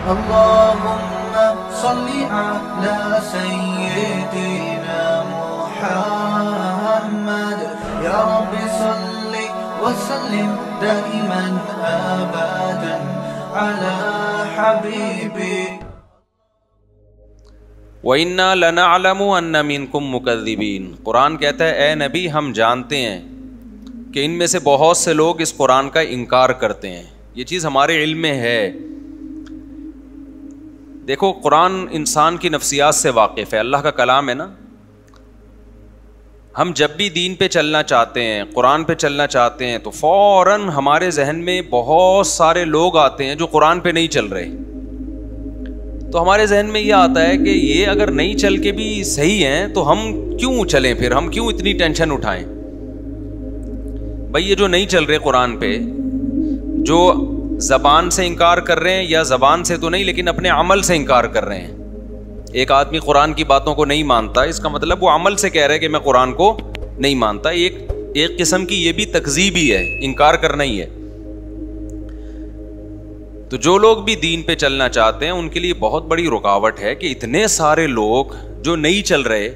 اللهم صل कुरान कहता है ए नबी हम जानते हैं कि इनमें से बहुत से लोग इस कुरान का इनकार करते हैं ये चीज़ हमारे इल्म में है देखो कुरान इंसान की नफसियात से वाकिफ़ है अल्लाह का कलाम है ना हम जब भी दीन पे चलना चाहते हैं कुरान पे चलना चाहते हैं तो फ़ौर हमारे जहन में बहुत सारे लोग आते हैं जो कुरान पे नहीं चल रहे तो हमारे जहन में ये आता है कि ये अगर नहीं चल के भी सही हैं तो हम क्यों चलें फिर हम क्यों इतनी टेंशन उठाएं भाई ये जो नहीं चल रहे कुरान पे जो ज़बान से इनकार कर रहे हैं या ज़बान से तो नहीं लेकिन अपने अमल से इनकार कर रहे हैं एक आदमी कुरान की बातों को नहीं मानता इसका मतलब वो अमल से कह रहे हैं कि मैं कुरान को नहीं मानता एक एक किस्म की ये भी तकजीब ही है इनकार करना ही है तो जो लोग भी दीन पे चलना चाहते हैं उनके लिए बहुत बड़ी रुकावट है कि इतने सारे लोग जो नहीं चल रहे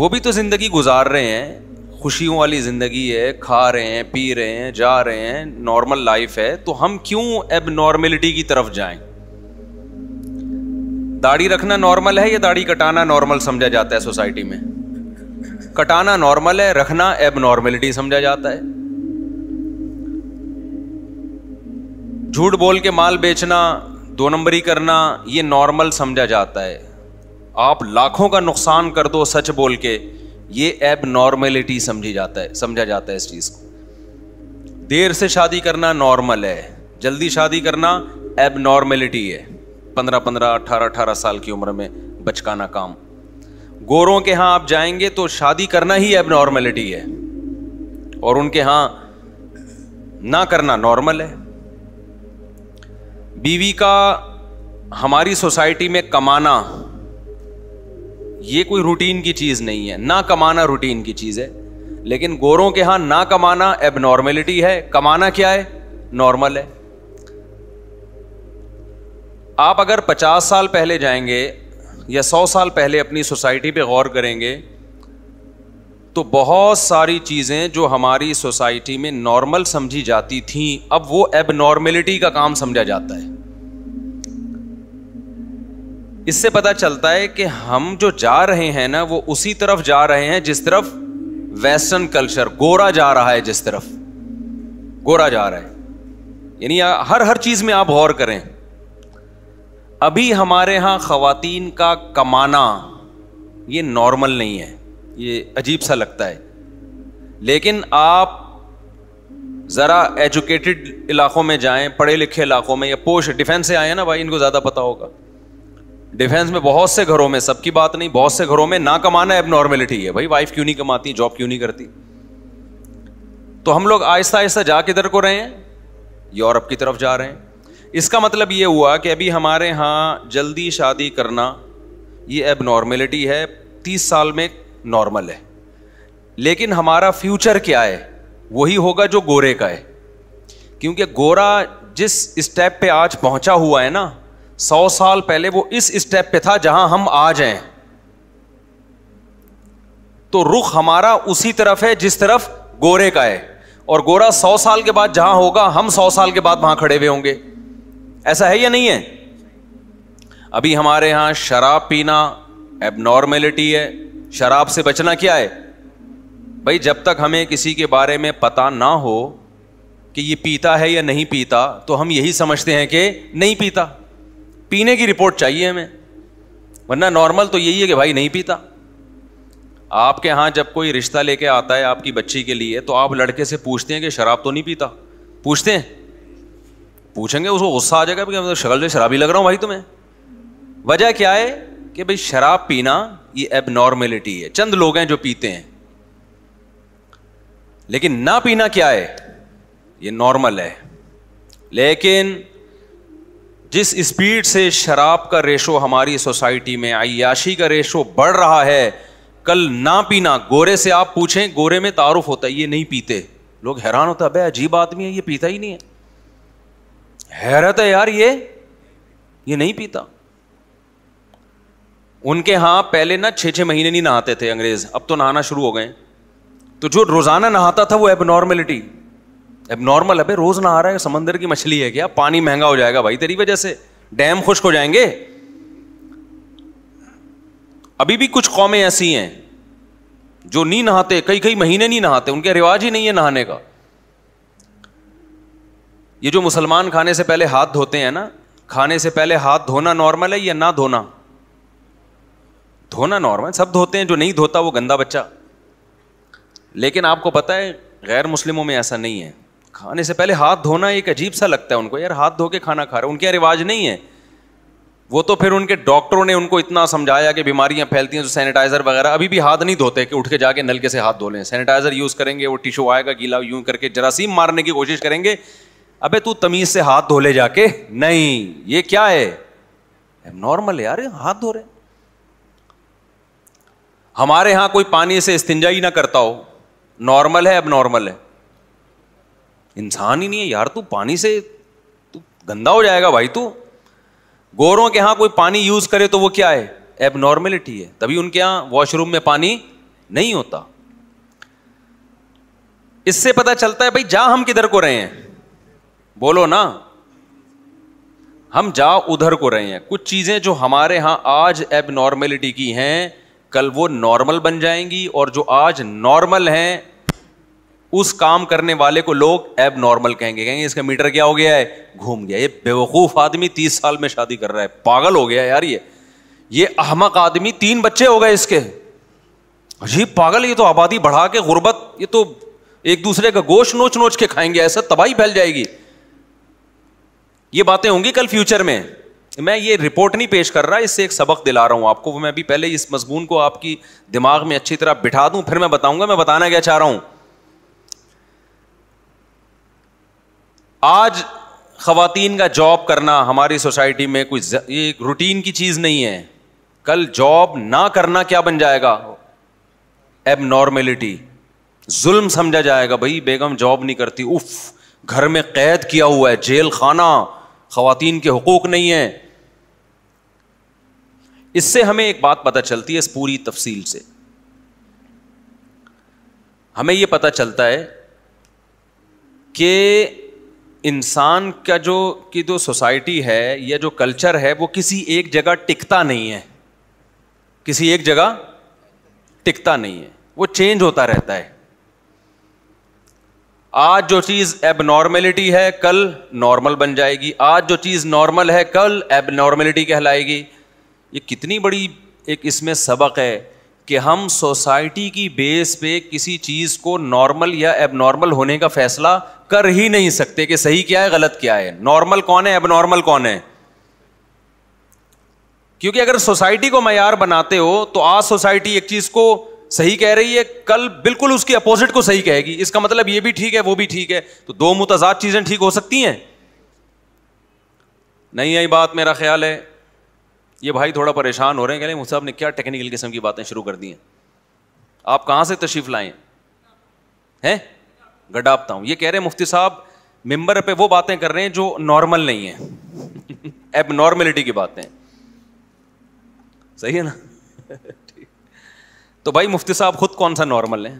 वो भी तो जिंदगी गुजार रहे हैं खुशियों वाली ज़िंदगी है खा रहे हैं पी रहे हैं जा रहे हैं नॉर्मल लाइफ है तो हम क्यों एब नॉर्मेलिटी की तरफ जाएं दाढ़ी रखना नॉर्मल है या दाढ़ी कटाना नॉर्मल समझा जाता है सोसाइटी में कटाना नॉर्मल है रखना एब नॉर्मेलिटी समझा जाता है झूठ बोल के माल बेचना दो नंबरी करना ये नॉर्मल समझा जाता है आप लाखों का नुकसान कर दो सच बोल के ये एब नॉर्मेलिटी समझी जाता है समझा जाता है इस चीज़ को देर से शादी करना नॉर्मल है जल्दी शादी करना एब नॉर्मेलिटी है पंद्रह पंद्रह अठारह अठारह साल की उम्र में बचकाना काम गोरों के यहां आप जाएंगे तो शादी करना ही एब नॉर्मेलिटी है और उनके यहां ना करना नॉर्मल है बीवी का हमारी सोसाइटी में कमाना ये कोई रूटीन की चीज़ नहीं है ना कमाना रूटीन की चीज़ है लेकिन गोरों के यहां ना कमाना एबनॉर्मेलिटी है कमाना क्या है नॉर्मल है आप अगर 50 साल पहले जाएंगे या 100 साल पहले अपनी सोसाइटी पे गौर करेंगे तो बहुत सारी चीज़ें जो हमारी सोसाइटी में नॉर्मल समझी जाती थीं अब वो एबनॉर्मेलिटी का काम समझा जाता है इससे पता चलता है कि हम जो जा रहे हैं ना वो उसी तरफ जा रहे हैं जिस तरफ वेस्टर्न कल्चर गोरा जा रहा है जिस तरफ गोरा जा रहा है यानी हर हर चीज में आप गौर करें अभी हमारे यहां खातन का कमाना ये नॉर्मल नहीं है ये अजीब सा लगता है लेकिन आप ज़रा एजुकेटेड इलाकों में जाएं पढ़े लिखे इलाकों में या पोस्ट डिफेंस से आए हैं ना भाई इनको ज़्यादा पता होगा डिफेंस में बहुत से घरों में सबकी बात नहीं बहुत से घरों में ना कमाना एब नॉर्मेलिटी है भाई वाइफ क्यों नहीं कमाती जॉब क्यों नहीं करती तो हम लोग आहिस्ता आहिस्ता जा किधर को रहे हैं यूरोप की तरफ जा रहे हैं इसका मतलब ये हुआ कि अभी हमारे यहाँ जल्दी शादी करना ये एब नॉर्मेलिटी है तीस साल में नॉर्मल है लेकिन हमारा फ्यूचर क्या है वही होगा जो गोरे का है क्योंकि गोरा जिस स्टेप पे आज पहुंचा हुआ है ना सौ साल पहले वो इस स्टेप पे था जहां हम आ जाए तो रुख हमारा उसी तरफ है जिस तरफ गोरे का है और गोरा सौ साल के बाद जहां होगा हम सौ साल के बाद वहां खड़े हुए होंगे ऐसा है या नहीं है अभी हमारे यहां शराब पीना एबनॉर्मेलिटी है शराब से बचना क्या है भाई जब तक हमें किसी के बारे में पता ना हो कि ये पीता है या नहीं पीता तो हम यही समझते हैं कि नहीं पीता पीने की रिपोर्ट चाहिए हमें वरना नॉर्मल तो यही है कि भाई नहीं पीता आपके यहां जब कोई रिश्ता लेके आता है आपकी बच्ची के लिए तो आप लड़के से पूछते हैं कि शराब तो नहीं पीता पूछते हैं पूछेंगे उसको गुस्सा आ जाएगा मतलब शक्ल से शराबी लग रहा हूं भाई तुम्हें वजह क्या है कि भाई शराब पीना ये एबनॉर्मेलिटी है चंद लोग हैं जो पीते हैं लेकिन ना पीना क्या है ये नॉर्मल है लेकिन जिस स्पीड से शराब का रेशो हमारी सोसाइटी में अयाशी का रेशो बढ़ रहा है कल ना पीना गोरे से आप पूछें गोरे में तारुफ होता है ये नहीं पीते लोग हैरान होता है अजीब आदमी है ये पीता ही नहीं है हैरत है यार ये ये नहीं पीता उनके यहां पहले ना छः छः महीने नहीं नहाते थे अंग्रेज अब तो नहाना शुरू हो गए तो जो रोज़ाना नहाता था वो एबनॉर्मेलिटी नॉर्मल है रोज ना आ रहा है समंदर की मछली है क्या पानी महंगा हो जाएगा भाई तेरी वजह से डैम खुश्क हो जाएंगे अभी भी कुछ कौमें ऐसी हैं जो नहीं नहाते कई कई महीने नहीं नहाते उनके रिवाज ही नहीं है नहाने का ये जो मुसलमान खाने से पहले हाथ धोते हैं ना खाने से पहले हाथ धोना नॉर्मल है या ना धोना धोना नॉर्मल सब धोते हैं जो नहीं धोता वो गंदा बच्चा लेकिन आपको पता है गैर मुस्लिमों में ऐसा नहीं है खाने से पहले हाथ धोना एक अजीब सा लगता है उनको यार हाथ धो के खाना खा रहे उनके यहाँ रिवाज नहीं है वो तो फिर उनके डॉक्टरों ने उनको इतना समझाया कि बीमारियां फैलती हैं जो सैनिटाइजर वगैरह अभी भी हाथ नहीं धोते कि उठ के जाके नलके से हाथ धो लें सैनिटाइजर यूज़ करेंगे वो टिश्यू आएगा गीला यूं करके जरासीम मारने की कोशिश करेंगे अबे तू तमीज से हाथ धो ले जाके नहीं ये क्या है नॉर्मल यार हाथ धो रहे हमारे यहां कोई पानी से इस्तिंजा ही ना करता हो नॉर्मल है अब नॉर्मल है इंसान ही नहीं है यार तू पानी से तू गंदा हो जाएगा भाई तू गोरों के यहां कोई पानी यूज करे तो वो क्या है एब है तभी उनके यहां वॉशरूम में पानी नहीं होता इससे पता चलता है भाई जा हम किधर को रहे हैं बोलो ना हम जा उधर को रहे हैं कुछ चीजें जो हमारे यहां आज एब की हैं कल वो नॉर्मल बन जाएंगी और जो आज नॉर्मल हैं उस काम करने वाले को लोग एब नॉर्मल कहेंगे कहेंगे इसका मीटर क्या हो गया है घूम गया ये बेवकूफ़ आदमी तीस साल में शादी कर रहा है पागल हो गया यार ये ये अहमक आदमी तीन बच्चे हो गए इसके अजीब पागल ये तो आबादी बढ़ा के गुर्बत ये तो एक दूसरे का गोश नोच नोच के खाएंगे ऐसा तबाही फैल जाएगी ये बातें होंगी कल फ्यूचर में मैं ये रिपोर्ट नहीं पेश कर रहा इससे एक सबक दिला रहा हूं आपको मैं भी पहले इस मजमून को आपकी दिमाग में अच्छी तरह बिठा दूं फिर मैं बताऊंगा मैं बताना क्या चाह रहा हूं आज ख़वातीन का जॉब करना हमारी सोसाइटी में कोई ये एक रूटीन की चीज़ नहीं है कल जॉब ना करना क्या बन जाएगा एबनॉर्मेलिटी जुल्म समझा जाएगा भाई बेगम जॉब नहीं करती उफ घर में कैद किया हुआ है जेल खाना खातन के हकूक नहीं है इससे हमें एक बात पता चलती है इस पूरी तफसील से हमें यह पता चलता है कि इंसान का जो की जो सोसाइटी है या जो कल्चर है वो किसी एक जगह टिकता नहीं है किसी एक जगह टिकता नहीं है वो चेंज होता रहता है आज जो चीज एबनॉर्मेलिटी है कल नॉर्मल बन जाएगी आज जो चीज नॉर्मल है कल एबनॉर्मेलिटी कहलाएगी ये कितनी बड़ी एक इसमें सबक है कि हम सोसाइटी की बेस पे किसी चीज़ को नॉर्मल या एबनॉर्मल होने का फैसला कर ही नहीं सकते कि सही क्या है गलत क्या है नॉर्मल कौन है एबनॉर्मल कौन है क्योंकि अगर सोसाइटी को मैार बनाते हो तो आज सोसाइटी एक चीज़ को सही कह रही है कल बिल्कुल उसकी अपोजिट को सही कहेगी इसका मतलब ये भी ठीक है वो भी ठीक है तो दो मुतजाद चीज़ें ठीक हो सकती हैं नहीं आई बात मेरा ख्याल है ये भाई थोड़ा परेशान हो रहे हैं कह रहे हैं साहब ने क्या टेक्निकल किस्म की बातें शुरू कर दी हैं आप कहाँ से तशीफ लाए हैं गडापता हूँ ये कह रहे हैं मुफ्ती साहब मेंबर पे वो बातें कर रहे हैं जो नॉर्मल नहीं है एब एबनॉर्मेलिटी की बातें सही है ना तो भाई मुफ्ती साहब खुद कौन सा नॉर्मल है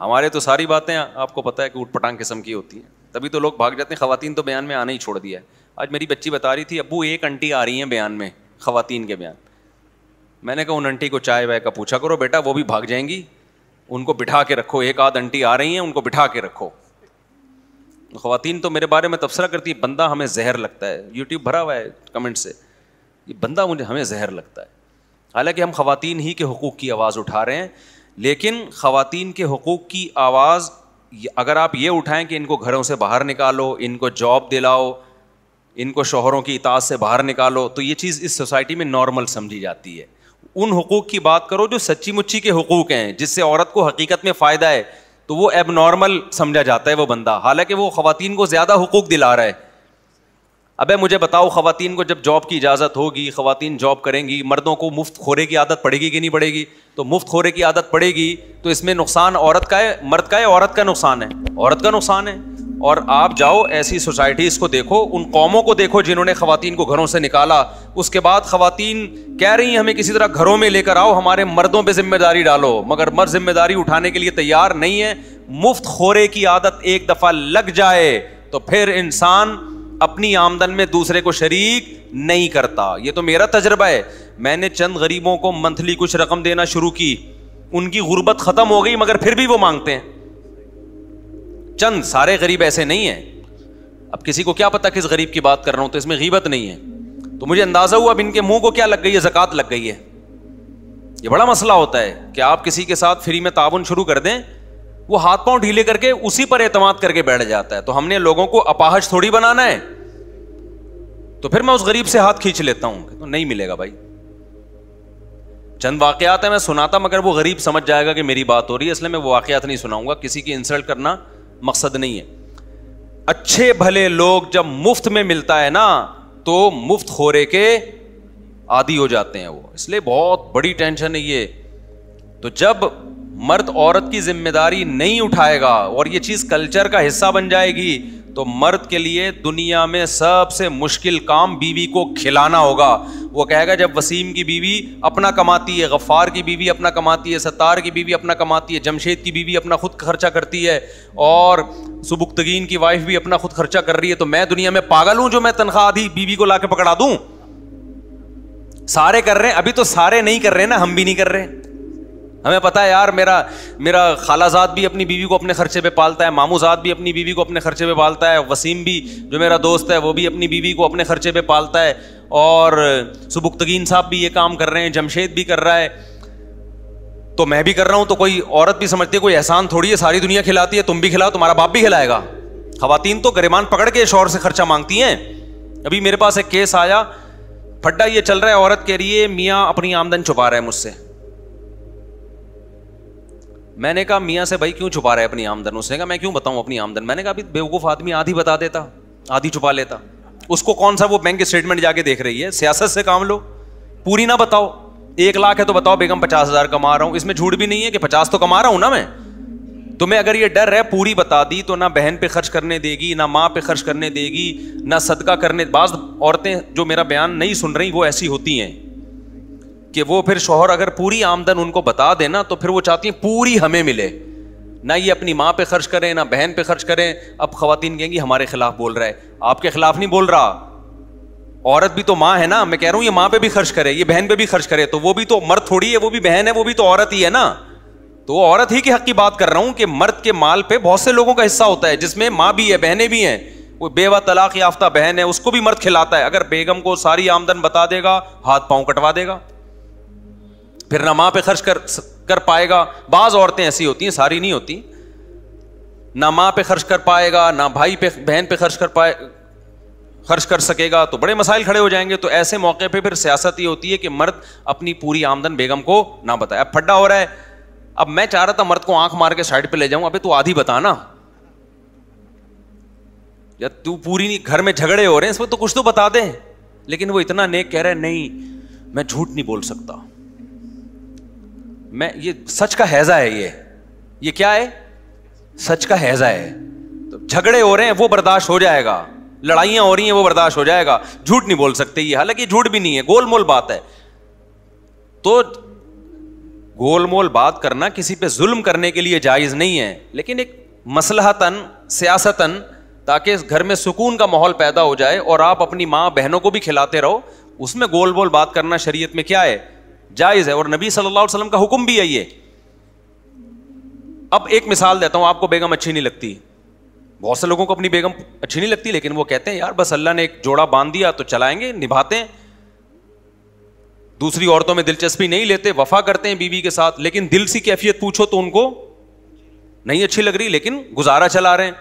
हमारे तो सारी बातें आपको पता है कि उठ पटांग किस्म की होती है तभी तो लोग भाग जाते हैं खातन तो बयान में आना ही छोड़ दिया है आज मेरी बच्ची बता रही थी अबू एक आंटी आ रही हैं बयान में खातन के बयान मैंने कहा उन आंटी को चाय वाय का पूछा करो बेटा वो भी भाग जाएंगी उनको बिठा के रखो एक आध आंटी आ रही हैं उनको बिठा के रखो खातन तो मेरे बारे में तबसरा करती है बंदा हमें जहर लगता है यूट्यूब भरा हुआ है कमेंट से ये बंदा मुझे हमें जहर लगता है हालांकि हम खातन ही के हकूक़ की आवाज़ उठा रहे हैं लेकिन खातन के हकूक़ की आवाज़ अगर आप ये उठाएं कि इनको घरों से बाहर निकालो इनको जॉब दिलाओ इनको शोहरों की इतात से बाहर निकालो तो ये चीज़ इस सोसाइटी में नॉर्मल समझी जाती है उन हकूक़ की बात करो जो सच्ची मुच्ची के हकूक़ हैं जिससे औरत को हकीकत में फ़ायदा है तो वो एब नॉर्मल समझा जाता है वो बंदा हालांकि वो ख़वान को ज़्यादा हकूक़ दिला रहा है अब मुझे बताओ ख़वान को जब जॉब की इजाज़त होगी ख़वान जॉब करेंगी मर्दों को मुफ्त खोरे की आदत पड़ेगी कि नहीं पड़ेगी तो मुफ्त खोरे की आदत पड़ेगी तो इसमें नुकसान औरत का है मर्द का है औरत का नुकसान है औरत का नुकसान है और आप जाओ ऐसी सोसाइटीज़ को देखो उन कौमों को देखो जिन्होंने खातन को घरों से निकाला उसके बाद खातन कह रही हैं हमें किसी तरह घरों में लेकर आओ हमारे मर्दों पर जिम्मेदारी डालो मगर मर्द जिम्मेदारी उठाने के लिए तैयार नहीं है मुफ्त खोरे की आदत एक दफ़ा लग जाए तो फिर इंसान अपनी आमदन में दूसरे को शरीक नहीं करता ये तो मेरा तजर्बा है मैंने चंद गरीबों को मंथली कुछ रकम देना शुरू की उनकी गुर्बत ख़त्म हो गई मगर फिर भी वो मांगते हैं चंद सारे गरीब ऐसे नहीं हैं अब किसी को क्या पता किस गरीब की बात कर रहा हूं तो इसमें गीबत नहीं है तो मुझे अंदाजा हुआ अब इनके मुंह को क्या लग गई है जक़ात लग गई है ये बड़ा मसला होता है कि आप किसी के साथ फ्री में ताबन शुरू कर दें वो हाथ पांव ढीले करके उसी पर एतमाद करके बैठ जाता है तो हमने लोगों को अपाहज थोड़ी बनाना है तो फिर मैं उस गरीब से हाथ खींच लेता हूं तो नहीं मिलेगा भाई चंद वाकयात है मैं सुनाता मगर वो गरीब समझ जाएगा कि मेरी बात हो रही है इसलिए मैं वो वाकयात नहीं सुनाऊंगा किसी की इंसल्ट करना मकसद नहीं है अच्छे भले लोग जब मुफ्त में मिलता है ना तो मुफ्त खोरे के आदि हो जाते हैं वो इसलिए बहुत बड़ी टेंशन है ये तो जब मर्द औरत की जिम्मेदारी नहीं उठाएगा और ये चीज कल्चर का हिस्सा बन जाएगी तो मर्द के लिए दुनिया में सबसे मुश्किल काम बीवी को खिलाना होगा वो कहेगा जब वसीम की बीवी अपना कमाती है गफ़ार की बीवी अपना कमाती है सत्तार की बीवी अपना कमाती है जमशेद की बीवी अपना खुद खर्चा करती है और सुबुख्तगीन की वाइफ भी अपना खुद खर्चा कर रही है तो मैं दुनिया में पागल हूं जो मैं तनख्वाह आधी बीवी को ला के पकड़ा दूं सारे कर रहे हैं अभी तो सारे नहीं कर रहे हैं ना हम भी नहीं कर रहे हैं हमें पता है यार मेरा मेरा खालाजाद भी अपनी बीवी को अपने खर्चे पे पालता है मामूजाद भी अपनी बीवी को अपने खर्चे पे पालता है वसीम भी जो मेरा दोस्त है वो भी अपनी बीवी को अपने खर्चे पे पालता है और सुबुख्तगीन साहब भी ये काम कर रहे हैं जमशेद भी कर रहा है तो मैं भी कर रहा हूँ तो कोई औरत भी समझती है कोई एहसान थोड़ी है सारी दुनिया खिलाती है तुम भी खिलाओ तुम्हारा बाप भी खिलाएगा खातन तो गरिमान पकड़ के शोर से खर्चा मांगती हैं अभी मेरे पास एक केस आया फड्डा ये चल रहा है औरत कह रही है मियाँ अपनी आमदन छुपा रहा है मुझसे मैंने कहा मियाँ से भाई क्यों छुपा रहा है अपनी आमदन उसने कहा मैं क्यों बताऊँ अपनी आमदन मैंने कहा अभी बेवकूफ़ आदमी आधी बता देता आधी छुपा लेता उसको कौन सा वो बैंक स्टेटमेंट जाके देख रही है सियासत से काम लो पूरी ना बताओ एक लाख है तो बताओ बेगम पचास हज़ार कमा रहा हूँ इसमें झूठ भी नहीं है कि पचास तो कमा रहा हूँ ना मैं तुम्हें तो अगर ये डर है पूरी बता दी तो ना बहन पे खर्च करने देगी ना माँ पे खर्च करने देगी ना सदका करने बाद औरतें जो मेरा बयान नहीं सुन रही वो ऐसी होती हैं कि वो फिर शोहर अगर पूरी आमदन उनको बता देना तो फिर वो चाहती हैं पूरी हमें मिले ना ये अपनी माँ पे खर्च करें ना बहन पे खर्च करें अब खातन कहेंगी हमारे खिलाफ बोल रहा है आपके खिलाफ नहीं बोल रहा औरत भी तो माँ है ना मैं कह रहा हूँ ये माँ पे भी खर्च करे ये बहन पे भी खर्च करे तो वो भी तो मर्द थोड़ी है वो भी बहन है वो भी तो औरत ही है ना तो औरत ही के हक की बात कर रहा हूँ कि मर्द के माल पे बहुत से लोगों का हिस्सा होता है जिसमें माँ भी है बहनें भी हैं वो बेवा तलाक याफ्ता बहन है उसको भी मर्द खिलाता है अगर बेगम को सारी आमदन बता देगा हाथ पांव कटवा देगा फिर ना माँ पे खर्च कर कर पाएगा बाज औरतें ऐसी होती हैं सारी नहीं होती ना माँ पे खर्च कर पाएगा ना भाई पे बहन पे खर्च कर पाए खर्च कर सकेगा तो बड़े मसाइल खड़े हो जाएंगे तो ऐसे मौके पे फिर सियासत ही होती है कि मर्द अपनी पूरी आमदन बेगम को ना बताए अब फड्डा हो रहा है अब मैं चाह रहा था मर्द को आंख मार के साइड पर ले जाऊं अभी तू आधी बताना या तू पूरी नहीं घर में झगड़े हो रहे हैं इसमें तो कुछ तो बता दे लेकिन वो इतना नेक कह रहे नहीं मैं झूठ नहीं बोल सकता मैं ये सच का हैजा है ये ये क्या है सच का हैजा है तो झगड़े हो रहे हैं वो बर्दाश्त हो जाएगा लड़ाइयां हो रही हैं वो बर्दाश्त हो जाएगा झूठ नहीं बोल सकते ये हालांकि झूठ भी नहीं है गोलमोल बात है तो गोलमोल बात करना किसी पे जुल्म करने के लिए जायज नहीं है लेकिन एक मसलहतन सियासतन ताकि इस घर में सुकून का माहौल पैदा हो जाए और आप अपनी मां बहनों को भी खिलाते रहो उसमें गोल बोल बात करना शरीयत में क्या है जायज़ है और नबी सल्लल्लाहु अलैहि वसल्लम का हुक्म भी है ये अब एक मिसाल देता हूं आपको बेगम अच्छी नहीं लगती बहुत से लोगों को अपनी बेगम अच्छी नहीं लगती लेकिन वो कहते हैं यार बस अल्लाह ने एक जोड़ा बांध दिया तो चलाएंगे निभाते हैं दूसरी औरतों में दिलचस्पी नहीं लेते वफा करते हैं बीवी के साथ लेकिन दिल सी कैफियत पूछो तो उनको नहीं अच्छी लग रही लेकिन गुजारा चला रहे हैं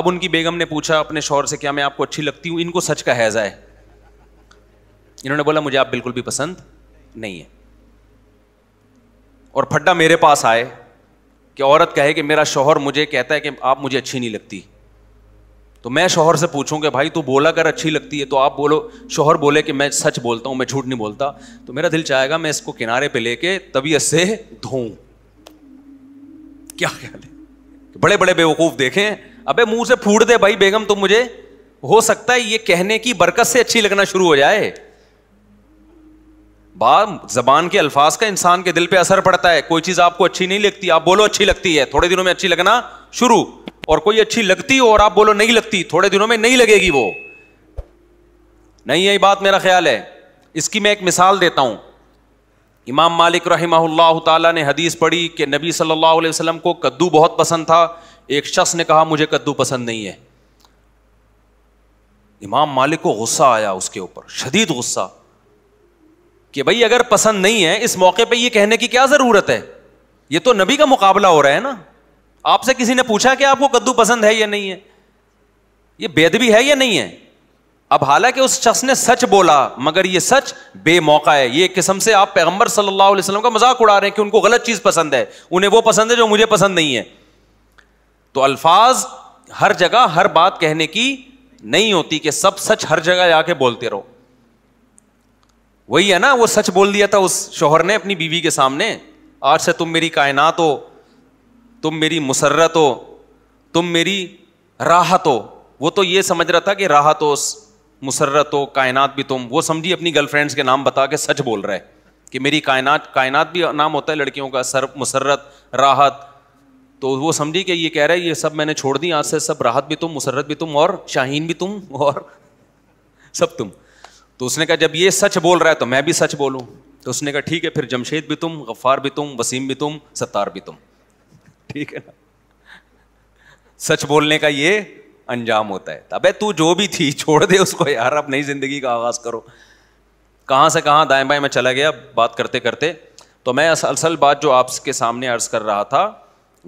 अब उनकी बेगम ने पूछा अपने शोर से क्या मैं आपको अच्छी लगती हूं इनको सच का हैजा है इन्होंने बोला मुझे आप बिल्कुल भी पसंद नहीं है और फड्डा मेरे पास आए कि औरत कहे कि मेरा शोहर मुझे कहता है कि आप मुझे अच्छी नहीं लगती तो मैं शोहर से पूछूं कि भाई तू बोला कर अच्छी लगती है तो आप बोलो शोहर बोले कि मैं सच बोलता हूं मैं झूठ नहीं बोलता तो मेरा दिल चाहेगा मैं इसको किनारे पे लेके तबीयत से धो क्या ख्याल है बड़े बड़े बेवकूफ़ देखें अबे मुंह से फूट दे भाई बेगम तुम तो मुझे हो सकता है ये कहने की बरकत से अच्छी लगना शुरू हो जाए बाप जबान के अल्फाज का इंसान के दिल पर असर पड़ता है कोई चीज आपको अच्छी नहीं लगती आप बोलो अच्छी लगती है थोड़े दिनों में अच्छी लगना शुरू और कोई अच्छी लगती हो और आप बोलो नहीं लगती थोड़े दिनों में नहीं लगेगी वो नहीं यही बात मेरा ख्याल है इसकी मैं एक मिसाल देता हूं इमाम मालिक रहमल्ला ने हदीस पढ़ी कि नबी सल्लल्लाहु अलैहि वसल्लम को कद्दू बहुत पसंद था एक शख्स ने कहा मुझे कद्दू पसंद नहीं है इमाम मालिक को गुस्सा आया उसके ऊपर शदीद गुस्सा कि भाई अगर पसंद नहीं है इस मौके पे ये कहने की क्या जरूरत है ये तो नबी का मुकाबला हो रहा है ना आपसे किसी ने पूछा कि आपको कद्दू पसंद है या नहीं है ये बेदबी है या नहीं है अब हालांकि उस शख्स ने सच बोला मगर ये सच बेमौका है ये किस्म से आप पैगंबर सल्लल्लाहु अलैहि वसल्लम का मजाक उड़ा रहे हैं कि उनको गलत चीज पसंद है उन्हें वो पसंद है जो मुझे पसंद नहीं है तो अल्फाज हर जगह हर बात कहने की नहीं होती कि सब सच हर जगह जाके बोलते रहो वही है ना वो सच बोल दिया था उस शोहर ने अपनी बीवी के सामने आज से तुम मेरी कायनात हो तुम मेरी मुसरत हो तुम मेरी राहत हो वो तो ये समझ रहा था कि राहत हो मुसरत हो कायनात भी तुम वो समझी अपनी गर्लफ्रेंड्स के नाम बता के सच बोल रहा है कि मेरी कायनात कायनात भी नाम होता है लड़कियों का सर मुसरत राहत तो वो समझी कि ये कह रहा है ये सब मैंने छोड़ दी आज से सब राहत भी तुम मुसरत भी तुम और शाहीन भी तुम और सब तुम तो उसने कहा जब ये सच बोल रहा है तो मैं भी सच बोलूँ तो उसने कहा ठीक है फिर जमशेद भी तुम गफ़ार भी तुम वसीम भी तुम सत्तार भी तुम ठीक है ना सच बोलने का ये अंजाम होता है अबे तू जो भी थी छोड़ दे उसको यार अब नई ज़िंदगी का आगाज़ करो कहाँ से कहाँ दाएं बाएं मैं चला गया बात करते करते तो मैं असल बात जो आपके सामने अर्ज़ कर रहा था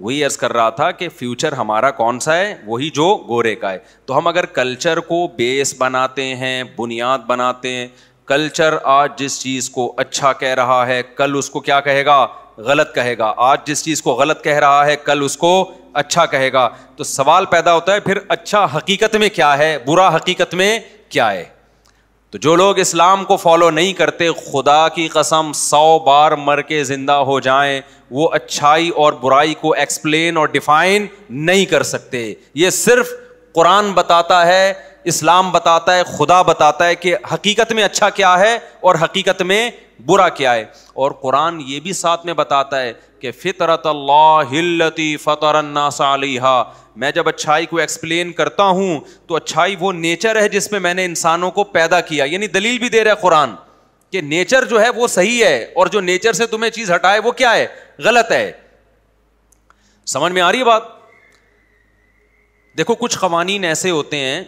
वही अर्ज कर रहा था कि फ्यूचर हमारा कौन सा है वही जो गोरे का है तो हम अगर कल्चर को बेस बनाते हैं बुनियाद बनाते हैं कल्चर आज जिस चीज़ को अच्छा कह रहा है कल उसको क्या कहेगा गलत कहेगा आज जिस चीज़ को गलत कह रहा है कल उसको अच्छा कहेगा तो सवाल पैदा होता है फिर अच्छा हकीकत में क्या है बुरा हकीकत में क्या है तो जो लोग इस्लाम को फॉलो नहीं करते खुदा की कसम सौ बार मर के ज़िंदा हो जाए वो अच्छाई और बुराई को एक्सप्लेन और डिफाइन नहीं कर सकते ये सिर्फ कुरान बताता है इस्लाम बताता है खुदा बताता है कि हकीकत में अच्छा क्या है और हकीकत में बुरा क्या है और कुरान ये भी साथ में बताता है कि फ़ितरत हिल्लती फ़तरन्नासालिहा मैं जब अच्छाई को एक्सप्लेन करता हूँ तो अच्छाई वो नेचर है जिसमें मैंने इंसानों को पैदा किया यानी दलील भी दे रहा है कुरान कि नेचर जो है वो सही है और जो नेचर से तुम्हें चीज़ हटाए वो क्या है गलत है समझ में आ रही बात देखो कुछ कवानीन ऐसे होते हैं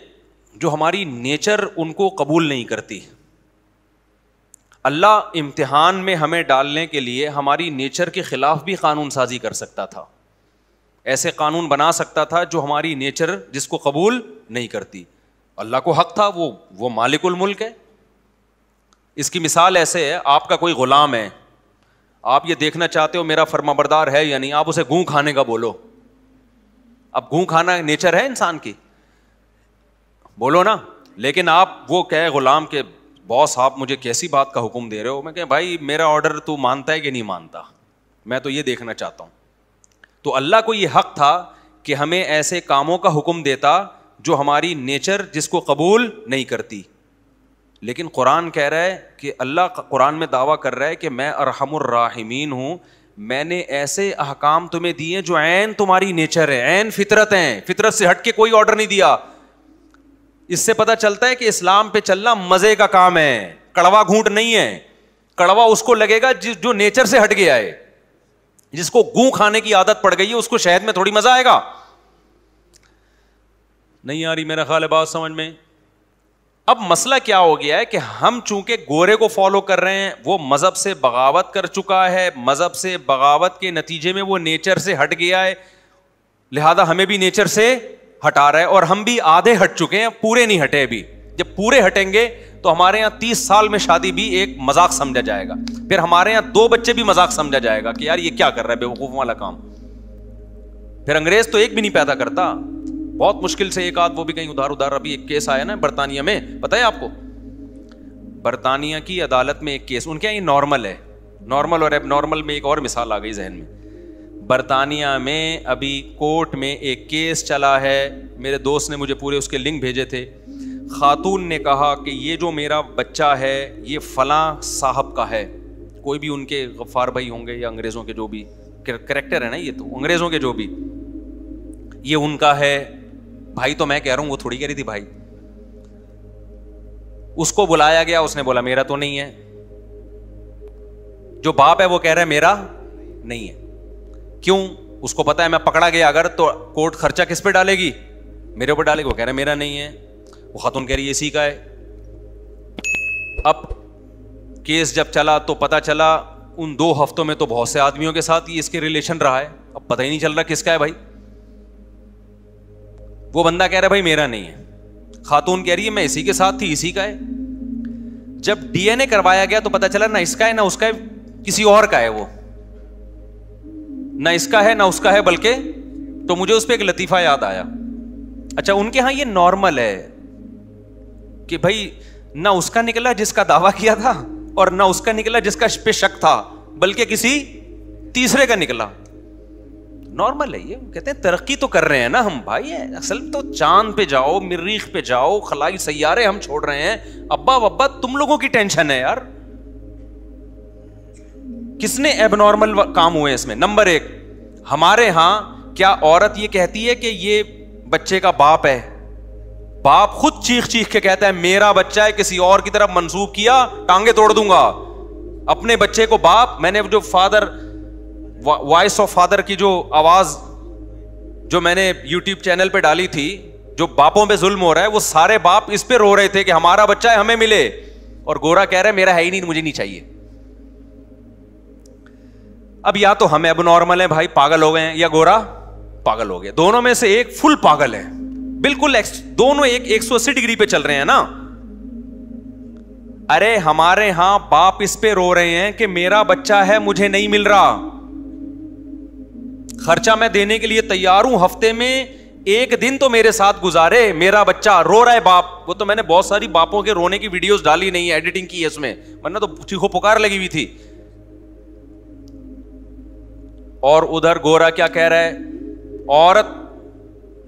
जो हमारी नेचर उनको कबूल नहीं करती अल्लाह इम्तिहान में हमें डालने के लिए हमारी नेचर के ख़िलाफ़ भी कानून साजी कर सकता था ऐसे कानून बना सकता था जो हमारी नेचर जिसको कबूल नहीं करती अल्लाह को हक था वो वो मालिकुल मुल्क है इसकी मिसाल ऐसे है आपका कोई ग़ुलाम है आप ये देखना चाहते हो मेरा फर्माबरदार है या नहीं आप उसे गूं खाने का बोलो अब गूं खाना नेचर है इंसान की बोलो ना लेकिन आप वो कहे ग़ुलाम के बॉस आप मुझे कैसी बात का हुक्म दे रहे हो मैं कह भाई मेरा ऑर्डर तू मानता है कि नहीं मानता मैं तो ये देखना चाहता हूँ तो अल्लाह को ये हक था कि हमें ऐसे कामों का हुक्म देता जो हमारी नेचर जिसको कबूल नहीं करती लेकिन कुरान कह रहा है कि अल्लाह कुरान में दावा कर रहा है कि मैं अरहमराहिमीन हूँ मैंने ऐसे अहकाम तुम्हें दिए जो ऐन तुम्हारी नेचर है ऐन फितरत हैं फितरत से हट के कोई ऑर्डर नहीं दिया इससे पता चलता है कि इस्लाम पे चलना मजे का काम है कड़वा घूंट नहीं है कड़वा उसको लगेगा जिस जो नेचर से हट गया है जिसको गू खाने की आदत पड़ गई है उसको शहद में थोड़ी मजा आएगा नहीं आ रही मेरा ख्याल है बात समझ में अब मसला क्या हो गया है कि हम चूंकि गोरे को फॉलो कर रहे हैं वो मज़हब से बगावत कर चुका है मज़हब से बगावत के नतीजे में वो नेचर से हट गया है लिहाजा हमें भी नेचर से हटा रहा है और हम भी आधे हट चुके हैं पूरे नहीं हटे अभी जब पूरे हटेंगे तो हमारे यहाँ तीस साल में शादी भी एक मजाक समझा जाएगा फिर हमारे यहाँ दो बच्चे भी मजाक समझा जाएगा कि यार ये क्या कर रहा है बेवकूफ वाला काम फिर अंग्रेज तो एक भी नहीं पैदा करता बहुत मुश्किल से एक आध वो भी कहीं उधार उधार अभी एक केस आया ना बर्तानिया में पता है आपको बर्तानिया की अदालत में एक केस उनके यहाँ ये नॉर्मल है नॉर्मल और एब नॉर्मल में एक और मिसाल आ गई जहन में बरतानिया में अभी कोर्ट में एक केस चला है मेरे दोस्त ने मुझे पूरे उसके लिंक भेजे थे खातून ने कहा कि ये जो मेरा बच्चा है ये फलां साहब का है कोई भी उनके गफ़ार भाई होंगे या अंग्रेज़ों के जो भी करेक्टर है ना ये तो अंग्रेज़ों के जो भी ये उनका है भाई तो मैं कह रहा हूँ वो थोड़ी कह रही थी भाई उसको बुलाया गया उसने बोला मेरा तो नहीं है जो बाप है वो कह रहा है मेरा नहीं है क्यों उसको पता है मैं पकड़ा गया अगर तो कोर्ट खर्चा किस पे डालेगी मेरे ऊपर डालेगी वो कह रहा है मेरा नहीं है वो खातून कह रही है इसी का है अब केस जब चला तो पता चला उन दो हफ्तों में तो बहुत से आदमियों के साथ ही इसके रिलेशन रहा है अब पता ही नहीं चल रहा किसका है भाई वो बंदा कह रहा है भाई मेरा नहीं है खातून कह रही है मैं इसी के साथ थी इसी का है जब डीएनए करवाया गया तो पता चला ना इसका है ना उसका है किसी और का है वो ना इसका है ना उसका है बल्कि तो मुझे उस पर एक लतीफा याद आया अच्छा उनके यहां ये नॉर्मल है कि भाई ना उसका निकला जिसका दावा किया था और ना उसका निकला जिसका पे शक था बल्कि किसी तीसरे का निकला नॉर्मल है ये कहते हैं तरक्की तो कर रहे हैं ना हम भाई असल तो चांद पे जाओ मरीख पे जाओ खलाई सैारे हम छोड़ रहे हैं अब्बा वब्बा तुम लोगों की टेंशन है यार किसने एबनॉर्मल काम हुए इसमें नंबर एक हमारे यहां क्या औरत ये कहती है कि ये बच्चे का बाप है बाप खुद चीख चीख के कहता है मेरा बच्चा है किसी और की तरफ मंसूब किया टांगे तोड़ दूंगा अपने बच्चे को बाप मैंने जो फादर वॉइस ऑफ फादर की जो आवाज जो मैंने यूट्यूब चैनल पे डाली थी जो बापों पे जुल्म हो रहा है वो सारे बाप इस पे रो रहे थे कि हमारा बच्चा है हमें मिले और गोरा कह रहा है मेरा है ही नहीं मुझे नहीं चाहिए अब या तो हम एब नॉर्मल है भाई पागल हो गए हैं या गोरा पागल हो गया दोनों में से एक फुल पागल है बिल्कुल दोनों एक 180 डिग्री पे चल रहे हैं ना अरे हमारे यहां बाप इस पे रो रहे हैं कि मेरा बच्चा है मुझे नहीं मिल रहा खर्चा मैं देने के लिए तैयार हूं हफ्ते में एक दिन तो मेरे साथ गुजारे मेरा बच्चा रो रहा है बाप वो तो मैंने बहुत सारी बापों के रोने की वीडियोस डाली नहीं एडिटिंग की है इसमें वरना तो चीखो पुकार लगी हुई थी और उधर गोरा क्या कह रहा है औरत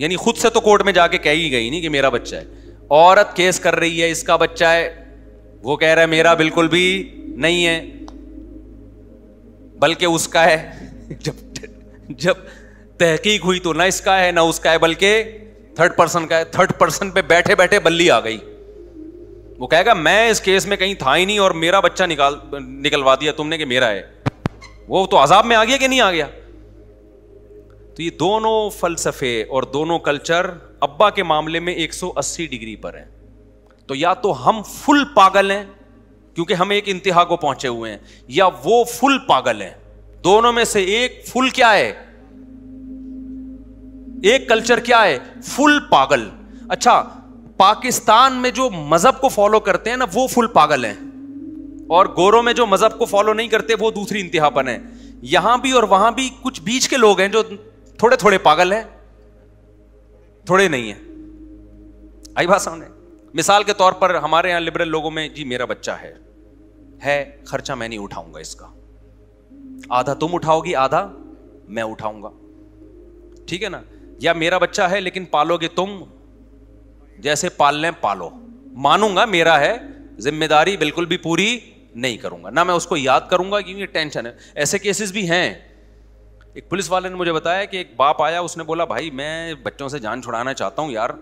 यानी खुद से तो कोर्ट में जाके कह ही गई नहीं कि मेरा बच्चा है औरत केस कर रही है इसका बच्चा है वो कह रहा है मेरा बिल्कुल भी नहीं है बल्कि उसका है जब जब तहकीक हुई तो ना इसका है ना उसका है बल्कि थर्ड पर्सन का है थर्ड पर्सन पे बैठे बैठे बल्ली आ गई वो कहेगा मैं इस केस में कहीं था ही नहीं और मेरा बच्चा निकाल निकलवा दिया तुमने कि मेरा है वो तो अजाब में आ गया कि नहीं आ गया तो ये दोनों फलसफे और दोनों कल्चर अब्बा के मामले में 180 डिग्री पर हैं तो या तो हम फुल पागल हैं क्योंकि हम एक इंतहा को पहुंचे हुए हैं या वो फुल पागल हैं दोनों में से एक फुल क्या है एक कल्चर क्या है फुल पागल अच्छा पाकिस्तान में जो मजहब को फॉलो करते हैं ना वो फुल पागल हैं और गोरों में जो मजहब को फॉलो नहीं करते वो दूसरी इंतहापन है यहां भी और वहां भी कुछ बीच के लोग हैं जो थोड़े थोड़े पागल हैं थोड़े नहीं है आई बात सामने मिसाल के तौर पर हमारे यहां लिबरल लोगों में जी मेरा बच्चा है है खर्चा मैं नहीं उठाऊंगा इसका आधा तुम उठाओगी आधा मैं उठाऊंगा ठीक है ना या मेरा बच्चा है लेकिन पालोगे तुम जैसे पाल लें पालो मानूंगा मेरा है जिम्मेदारी बिल्कुल भी पूरी नहीं करूंगा ना मैं उसको याद करूंगा क्योंकि टेंशन है ऐसे केसेस भी हैं एक पुलिस वाले ने मुझे बताया कि एक बाप आया उसने बोला भाई मैं बच्चों से जान छुड़ाना चाहता हूँ यार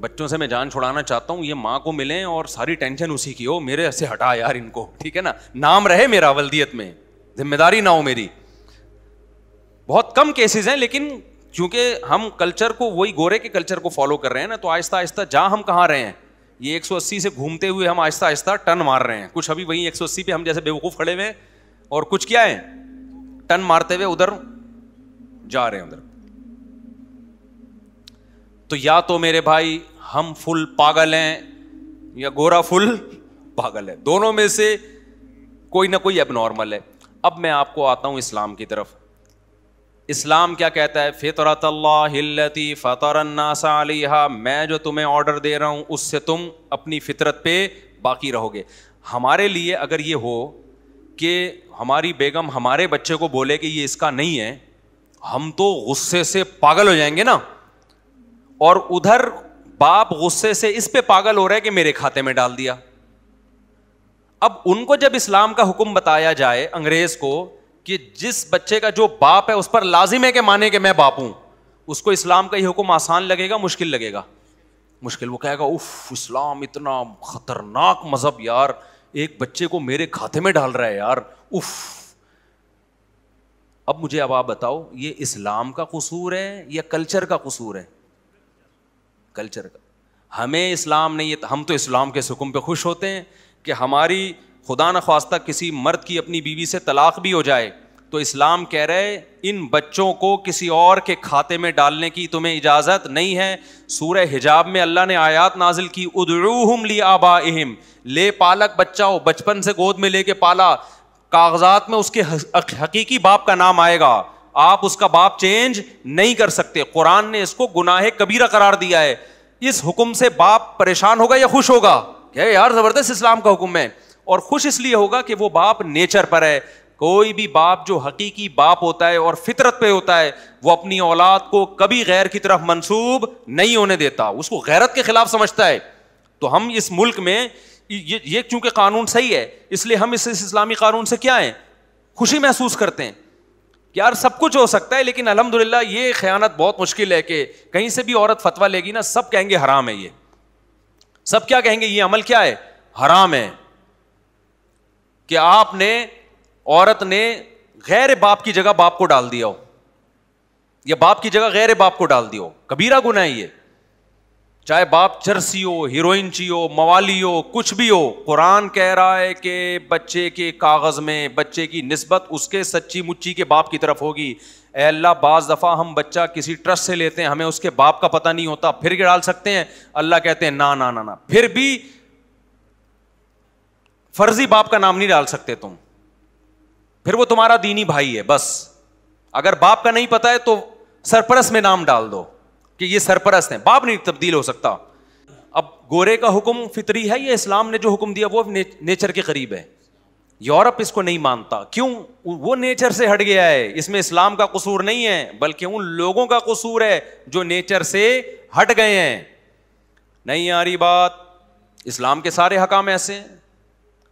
बच्चों से मैं जान छुड़ाना चाहता हूँ ये माँ को मिलें और सारी टेंशन उसी की हो मेरे से हटा यार इनको ठीक है ना नाम रहे मेरा वल्दियत में जिम्मेदारी ना हो मेरी बहुत कम केसेस हैं लेकिन क्योंकि हम कल्चर को वही गोरे के कल्चर को फॉलो कर रहे हैं ना तो आहिस्ता आहिस्ता जहाँ हम कहाँ रहे हैं ये 180 से घूमते हुए हम आहिस्ता आहिस्ता टन मार रहे हैं कुछ अभी वहीं 180 पे हम जैसे बेवकूफ़ खड़े हुए और कुछ क्या है टन मारते हुए उधर जा रहे हैं उधर तो या तो मेरे भाई हम फुल पागल हैं या गोरा फुल पागल है दोनों में से कोई ना कोई एबनॉर्मल है अब मैं आपको आता हूं इस्लाम की तरफ इस्लाम क्या कहता है फितरत हिल्लती सा मैं जो तुम्हें ऑर्डर दे रहा हूँ उससे तुम अपनी फितरत पे बाकी रहोगे हमारे लिए अगर ये हो कि हमारी बेगम हमारे बच्चे को बोले कि ये इसका नहीं है हम तो गुस्से से पागल हो जाएंगे ना और उधर बाप गुस्से से इस पे पागल हो रहा है कि मेरे खाते में डाल दिया अब उनको जब इस्लाम का हुक्म बताया जाए अंग्रेज को कि जिस बच्चे का जो बाप है उस पर लाजिम है कि माने के मैं बाप हूं उसको इस्लाम का ही हुक्म आसान लगेगा मुश्किल लगेगा मुश्किल वो कहेगा उफ इस्लाम इतना खतरनाक मजहब यार एक बच्चे को मेरे खाते में डाल रहा है यार उफ अब मुझे अब आप बताओ ये इस्लाम का कसूर है या कल्चर का कसूर है कल्चर का हमें इस्लाम नहीं है हम तो इस्लाम के सुकुम पे खुश होते हैं कि हमारी खुदा न खास्ता किसी मर्द की अपनी बीवी से तलाक भी हो जाए तो इस्लाम कह रहे इन बच्चों को किसी और के खाते में डालने की तुम्हें इजाज़त नहीं है सूर हिजाब में अल्लाह ने आयात नाजिल की उदरूहम ली आबा इहम ले पालक बच्चा हो बचपन से गोद में लेके पाला कागजात में उसके हकीकी बाप का नाम आएगा आप उसका बाप चेंज नहीं कर सकते कुरान ने इसको गुनाह कबीरा करार दिया है इस हुक्म से बाप परेशान होगा या खुश होगा क्या यार ज़बरदस्त इस्लाम का हुक्म है और खुश इसलिए होगा कि वो बाप नेचर पर है कोई भी बाप जो हकीकी बाप होता है और फितरत पे होता है वो अपनी औलाद को कभी गैर की तरफ मंसूब नहीं होने देता उसको गैरत के खिलाफ समझता है तो हम इस मुल्क में ये ये चूंकि कानून सही है इसलिए हम इस, इस इस्लामी कानून से क्या है खुशी महसूस करते हैं यार सब कुछ हो सकता है लेकिन अलहमदिल्ला ये ख़यानत बहुत मुश्किल है कि कहीं से भी औरत फतवा लेगी ना सब कहेंगे हराम है ये सब क्या कहेंगे ये अमल क्या है हराम है कि आपने औरत ने गैर बाप की जगह बाप को डाल दिया हो या बाप की जगह गैर बाप को डाल दिया हो कबीरा गुना है ये चाहे बाप चरसी हो हीरोइन ची हो मवाली हो कुछ भी हो कुरान कह रहा है कि बच्चे के कागज़ में बच्चे की नस्बत उसके सच्ची मुच्ची के बाप की तरफ होगी अल्लाह बाज़ दफ़ा हम बच्चा किसी ट्रस्ट से लेते हैं हमें उसके बाप का पता नहीं होता फिर डाल सकते हैं अल्लाह कहते हैं ना ना ना ना फिर भी फर्जी बाप का नाम नहीं डाल सकते तुम फिर वो तुम्हारा दीनी भाई है बस अगर बाप का नहीं पता है तो सरपरस में नाम डाल दो कि ये सरपरस है बाप नहीं तब्दील हो सकता अब गोरे का हुक्म फितरी है या इस्लाम ने जो हुक्म दिया वो ने, नेचर के करीब है यूरोप इसको नहीं मानता क्यों वो नेचर से हट गया है इसमें इस्लाम का कसूर नहीं है बल्कि उन लोगों का कसूर है जो नेचर से हट गए हैं नहीं आ रही बात इस्लाम के सारे हकाम ऐसे हैं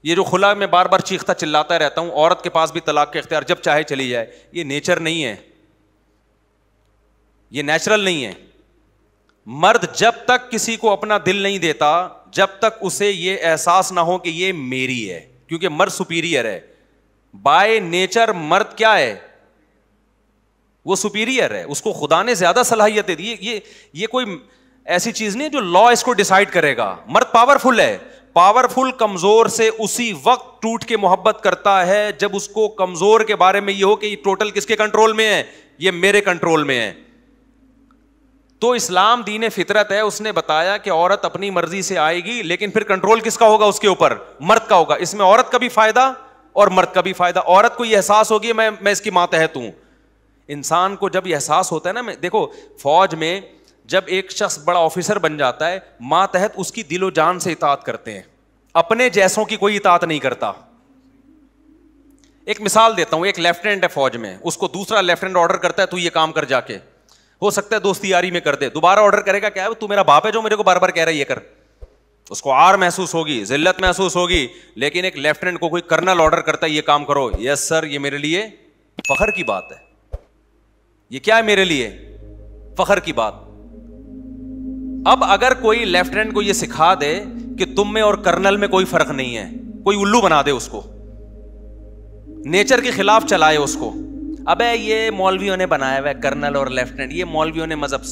ये जो खुला मैं बार बार चीखता चिल्लाता रहता हूं औरत के पास भी तलाक के अख्तियार जब चाहे चली जाए ये नेचर नहीं है ये नेचुरल नहीं है मर्द जब तक किसी को अपना दिल नहीं देता जब तक उसे ये एहसास ना हो कि ये मेरी है क्योंकि मर्द सुपीरियर है बाय नेचर मर्द क्या है वो सुपीरियर है उसको खुदा ने ज्यादा सलाहियत दी ये ये कोई ऐसी चीज नहीं जो लॉ इसको डिसाइड करेगा मर्द पावरफुल है पावरफुल कमज़ोर से उसी वक्त टूट के मोहब्बत करता है जब उसको कमज़ोर के बारे में यह हो कि टोटल किसके कंट्रोल में है यह मेरे कंट्रोल में है तो इस्लाम दीन फितरत है उसने बताया कि औरत अपनी मर्जी से आएगी लेकिन फिर कंट्रोल किसका होगा उसके ऊपर मर्द का होगा इसमें औरत का भी फायदा और मर्द का भी फायदा औरत को यह एहसास होगी मैं मैं इसकी मातहत हूं इंसान को जब एहसास होता है ना मैं देखो फौज में जब एक शख्स बड़ा ऑफिसर बन जाता है मातहत उसकी दिलो जान से इतात करते हैं अपने जैसों की कोई इतात नहीं करता एक मिसाल देता हूं एक लेफ्टिनेंट है फौज में उसको दूसरा लेफ्टिनेंट ऑर्डर करता है तू ये काम कर जाके हो सकता है दोस्ती यारी में कर दे दोबारा ऑर्डर करेगा क्या है तू मेरा बाप है जो मेरे को बार बार कह रहा है ये कर उसको आर महसूस होगी जिल्लत महसूस होगी लेकिन एक लेफ्टिनेंट को कोई कर्नल ऑर्डर करता है ये काम करो यस सर ये मेरे लिए फखर की बात है ये क्या है मेरे लिए फखर की बात अब अगर कोई लेफ्टिनेंट को यह सिखा दे कि तुम में और कर्नल में कोई फर्क नहीं है कोई उल्लू बना दे उसको नेचर के खिलाफ चलाए उसको अबे ये मौलवियों ने बनाया हुआ है कर्नल और लेफ्टिनेंट ये मौलवियों ने मजहब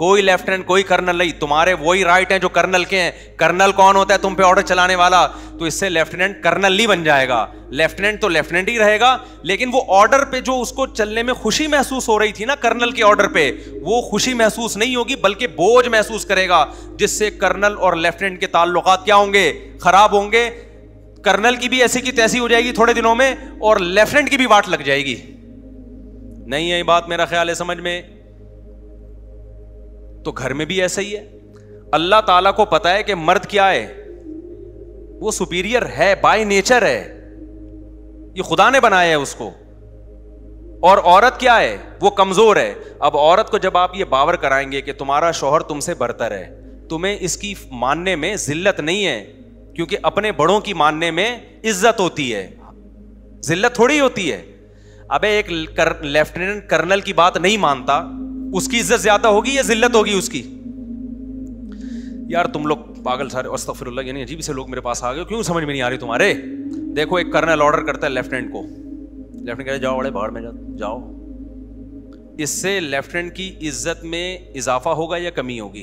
कोई लेफ्टिनेंट कोई कर्नल नहीं तुम्हारे वही राइट हैं जो कर्नल के हैं कर्नल कौन होता है तुम पे ऑर्डर चलाने वाला तो इससे लेफ्टिनेंट कर्नल नहीं बन जाएगा लेफ्टिनेंट तो लेफ्टिनेंट ही रहेगा लेकिन वो ऑर्डर पे जो उसको चलने में खुशी महसूस हो रही थी ना कर्नल के ऑर्डर पे वो खुशी महसूस नहीं होगी बल्कि बोझ महसूस करेगा जिससे कर्नल और लेफ्टिनेंट के ताल्लुक क्या होंगे खराब होंगे कर्नल की भी ऐसी की तैसी हो जाएगी थोड़े दिनों में और लेफ्टिनेंट की भी वाट लग जाएगी नहीं है बात मेरा ख्याल है समझ में तो घर में भी ऐसा ही है अल्लाह ताला को पता है कि मर्द क्या है वो सुपीरियर है बाय नेचर है ये खुदा ने बनाया है उसको और औरत क्या है वो कमजोर है अब औरत को जब आप ये बावर कराएंगे कि तुम्हारा शोहर तुमसे बरतर है तुम्हें इसकी मानने में जिल्लत नहीं है क्योंकि अपने बड़ों की मानने में इज्जत होती है जिल्लत थोड़ी होती है अबे एक कर, लेफ्टिनेंट कर्नल की बात नहीं मानता उसकी इज्जत ज्यादा होगी या जिल्लत होगी उसकी यार तुम लोग पागल सारे अस्तफर यानी अजीब से लोग मेरे पास आ गए क्यों समझ में नहीं आ रही तुम्हारे देखो एक कर्नल ऑर्डर करता है लेफ्टिनेंट को लेफ्टिनेंट कहते जाओ बड़े बाहर में जाओ इससे लेफ्टिनेंट की इज्जत में इजाफा होगा या कमी होगी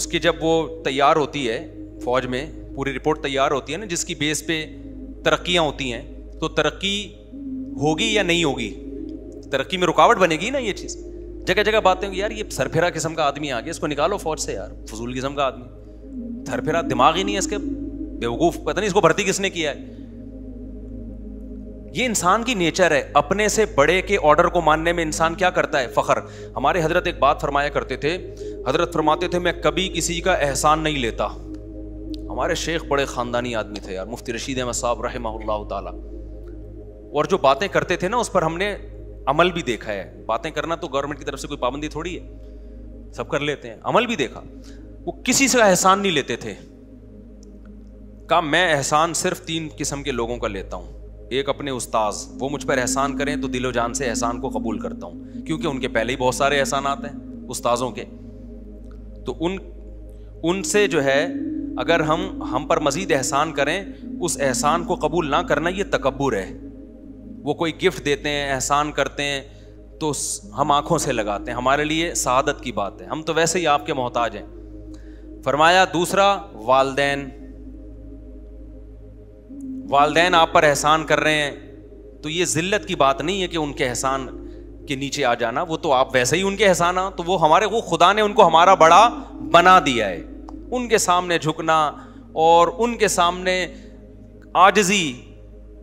उसकी जब वो तैयार होती है फौज में पूरी रिपोर्ट तैयार होती है ना जिसकी बेस पे तरक्कियाँ होती हैं तो तरक्की होगी या नहीं होगी तरक्की में रुकावट बनेगी ना ये चीज़ जगह जगह बातें होंगी यार ये सरफेरा किस्म का आदमी आ गया इसको निकालो फौज से यार फजूल किस्म का आदमी थरफेरा दिमाग ही नहीं है इसके बेवकूफ़ पता नहीं इसको भर्ती किसने किया है ये इंसान की नेचर है अपने से बड़े के ऑर्डर को मानने में इंसान क्या करता है फ़खर हमारे हजरत एक बात फरमाया करते थे हजरत फरमाते थे मैं कभी किसी का एहसान नहीं लेता हमारे शेख बड़े ख़ानदानी आदमी थे यार मुफ्ती रशीद अहमद साहब रहमा और जो बातें करते थे ना उस पर हमने अमल भी देखा है बातें करना तो गवर्नमेंट की तरफ से कोई पाबंदी थोड़ी है सब कर लेते हैं अमल भी देखा वो किसी से एहसान नहीं लेते थे कहा मैं एहसान सिर्फ तीन किस्म के लोगों का लेता हूं एक अपने उस्ताज वो मुझ पर एहसान करें तो दिलो जान से एहसान को कबूल करता हूं क्योंकि उनके पहले ही बहुत सारे एहसान आते हैं उस्ताजों के तो उन उनसे जो है अगर हम हम पर मजीद एहसान करें उस एहसान को कबूल ना करना ये तकबूर है वो कोई गिफ्ट देते हैं एहसान करते हैं तो हम आंखों से लगाते हैं हमारे लिए शहादत की बात है हम तो वैसे ही आपके मोहताज हैं फरमाया दूसरा वालदेन वालदेन आप पर एहसान कर रहे हैं तो ये ज़िल्लत की बात नहीं है कि उनके एहसान के नीचे आ जाना वो तो आप वैसे ही उनके एहसान आ तो वो हमारे वो खुदा ने उनको हमारा बड़ा बना दिया है उनके सामने झुकना और उनके सामने आजजी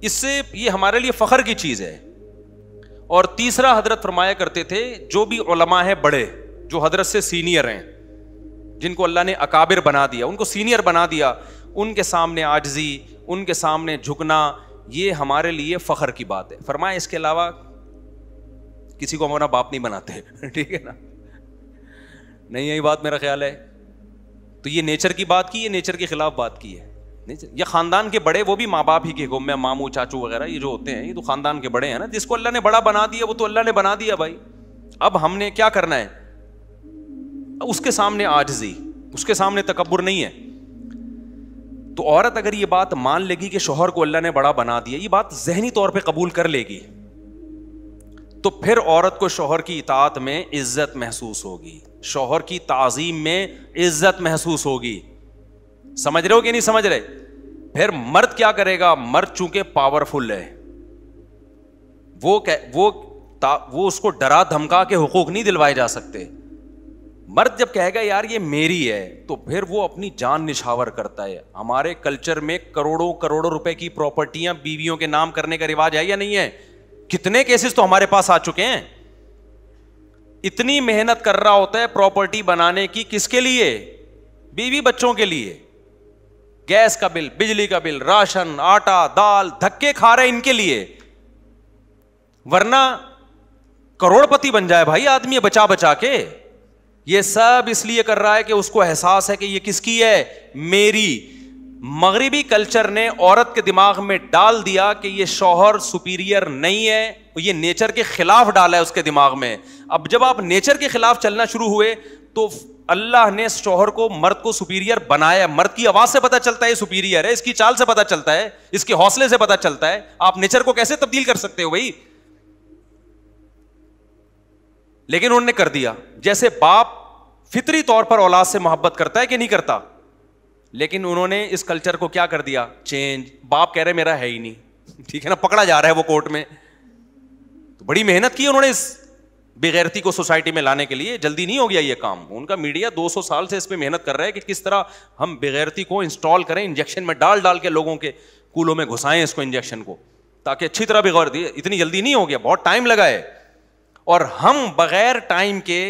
इससे ये हमारे लिए फ़ख्र की चीज़ है और तीसरा हजरत फरमाया करते थे जो भी उलमा है बड़े जो हजरत से सीनियर हैं जिनको अल्लाह ने अकाबिर बना दिया उनको सीनियर बना दिया उनके सामने आजजी उनके सामने झुकना ये हमारे लिए फ़ख्र की बात है फरमाया इसके अलावा किसी को हम बाप नहीं बनाते ठीक है ना नहीं यही बात मेरा ख्याल है तो ये नेचर की बात की ये नेचर के खिलाफ बात की है नहीं या खानदान के बड़े वो भी माँ बाप ही के गुम में मामू चाचू वगैरह ये जो होते हैं ये तो खानदान के बड़े हैं ना जिसको अल्लाह ने बड़ा बना दिया वो तो अल्लाह ने बना दिया भाई अब हमने क्या करना है उसके सामने आजजी उसके सामने तकबर नहीं है तो औरत अगर ये बात मान लेगी कि शोहर को अल्लाह ने बड़ा बना दिया ये बात जहनी तौर पर कबूल कर लेगी तो फिर औरत को शोहर की इतात में इज्जत महसूस होगी शोहर की ताजीम में इज्जत महसूस होगी समझ रहे हो कि नहीं समझ रहे फिर मर्द क्या करेगा मर्द चूंकि पावरफुल है वो कह, वो ता, वो उसको डरा धमका के हुकूक नहीं दिलवाए जा सकते मर्द जब कहेगा यार ये मेरी है तो फिर वो अपनी जान निछावर करता है हमारे कल्चर में करोड़ों करोड़ों रुपए की प्रॉपर्टियां बीवियों के नाम करने का रिवाज है या नहीं है कितने केसेस तो हमारे पास आ चुके हैं इतनी मेहनत कर रहा होता है प्रॉपर्टी बनाने की किसके लिए बीवी बच्चों के लिए गैस का बिल बिजली का बिल राशन आटा दाल धक्के खा रहे इनके लिए वरना करोड़पति बन जाए भाई आदमी बचा बचा के ये सब इसलिए कर रहा है कि उसको एहसास है कि ये किसकी है मेरी मगरबी कल्चर ने औरत के दिमाग में डाल दिया कि ये शौहर सुपीरियर नहीं है ये नेचर के खिलाफ डाला है उसके दिमाग में अब जब आप नेचर के खिलाफ चलना शुरू हुए तो अल्लाह ने शोहर को मर्द को सुपीरियर बनाया मर्द की आवाज से पता चलता है सुपीरियर है इसकी चाल से पता चलता है इसके हौसले से पता चलता है आप नेचर को कैसे तब्दील कर सकते हो भाई लेकिन उन्होंने कर दिया जैसे बाप फितरी तौर पर औलाद से मोहब्बत करता है कि नहीं करता लेकिन उन्होंने इस कल्चर को क्या कर दिया चेंज बाप कह रहे मेरा है ही नहीं ठीक है ना पकड़ा जा रहा है वो कोर्ट में तो बड़ी मेहनत की उन्होंने इस बेगैरती को सोसाइटी में लाने के लिए जल्दी नहीं हो गया ये काम उनका मीडिया 200 साल से इस पर मेहनत कर रहा है कि किस तरह हम बेगैरती को इंस्टॉल करें इंजेक्शन में डाल डाल के लोगों के कूलों में घुसाएं इसको इंजेक्शन को ताकि अच्छी तरह बेगैरती इतनी जल्दी नहीं हो गया बहुत टाइम लगा है और हम बगैर टाइम के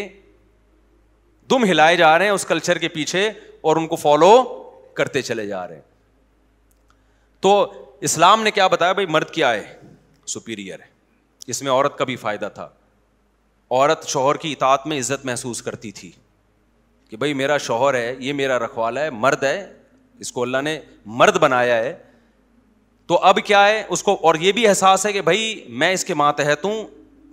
दुम हिलाए जा रहे हैं उस कल्चर के पीछे और उनको फॉलो करते चले जा रहे हैं तो इस्लाम ने क्या बताया भाई मर्द क्या है सुपीरियर है इसमें औरत का भी फायदा था औरत शोहर की इतात में इज़्ज़त महसूस करती थी कि भाई मेरा शोहर है ये मेरा रखवाला है मर्द है इसको अल्लाह ने मर्द बनाया है तो अब क्या है उसको और ये भी एहसास है कि भाई मैं इसके मातहत हूँ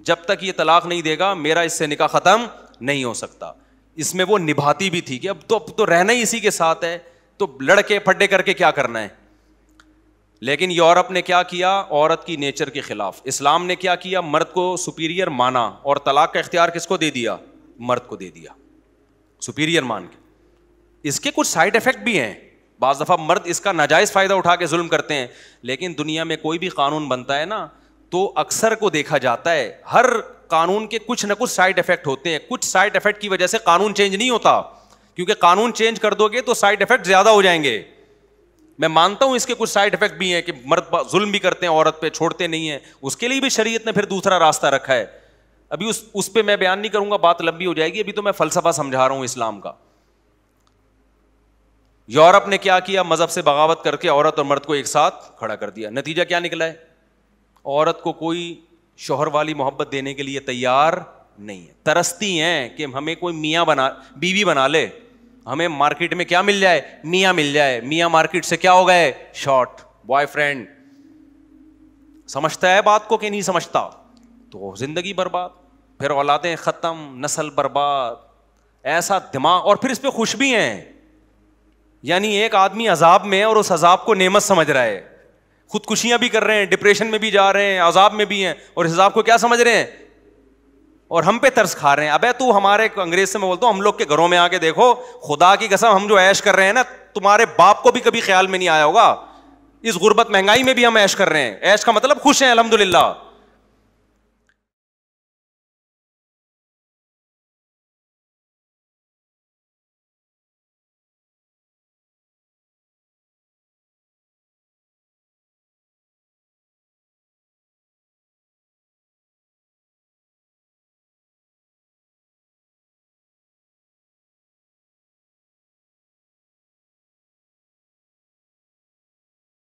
जब तक ये तलाक नहीं देगा मेरा इससे निका ख़त्म नहीं हो सकता इसमें वो निभाती भी थी कि अब तो अब तो रहना ही इसी के साथ है तो लड़के पड्डे करके क्या करना है लेकिन यूरोप ने क्या किया औरत की नेचर के खिलाफ इस्लाम ने क्या किया मर्द को सुपीरियर माना और तलाक का इख्तियार किसको दे दिया मर्द को दे दिया सुपीरियर मान के इसके कुछ साइड इफेक्ट भी हैं बज दफ़ा मर्द इसका नाजायज़ फ़ायदा उठा के जुल्म करते हैं लेकिन दुनिया में कोई भी कानून बनता है ना तो अक्सर को देखा जाता है हर कानून के कुछ ना कुछ साइड इफेक्ट होते हैं कुछ साइड इफेक्ट की वजह से कानून चेंज नहीं होता क्योंकि कानून चेंज कर दोगे तो साइड इफेक्ट ज़्यादा हो जाएंगे मैं मानता हूं इसके कुछ साइड इफेक्ट भी हैं कि मर्द जुल्म भी करते हैं औरत पे छोड़ते नहीं हैं उसके लिए भी शरीयत ने फिर दूसरा रास्ता रखा है अभी उस उस पर मैं बयान नहीं करूंगा बात लंबी हो जाएगी अभी तो मैं फलसफा समझा रहा हूं इस्लाम का यूरोप ने क्या किया मजहब से बगावत करके औरत और मर्द को एक साथ खड़ा कर दिया नतीजा क्या निकला है औरत को कोई शोहर वाली मोहब्बत देने के लिए तैयार नहीं है तरसती हैं कि हमें कोई मियाँ बना बीवी बना ले हमें मार्केट में क्या मिल जाए मियाँ मिल जाए मियाँ मार्केट से क्या हो गए शॉर्ट बॉयफ्रेंड समझता है बात को कि नहीं समझता तो जिंदगी बर्बाद फिर औलादें ख़त्म नस्ल बर्बाद ऐसा दिमाग और फिर इस पर खुश भी हैं यानी एक आदमी अजाब में है और उस अजाब को नेमत समझ रहा है खुदकुशियां भी कर रहे हैं डिप्रेशन में भी जा रहे हैं अजाब में भी हैं और इस अजाब को क्या समझ रहे हैं और हम पे तर्स खा रहे हैं अबे तू हमारे अंग्रेज से मैं बोलता हूँ हम लोग के घरों में आके देखो खुदा की कसम हम जो ऐश कर रहे हैं ना तुम्हारे बाप को भी कभी ख्याल में नहीं आया होगा इस गुर्बत महंगाई में भी हम ऐश कर रहे हैं ऐश का मतलब खुश हैं अलहमदुल्ला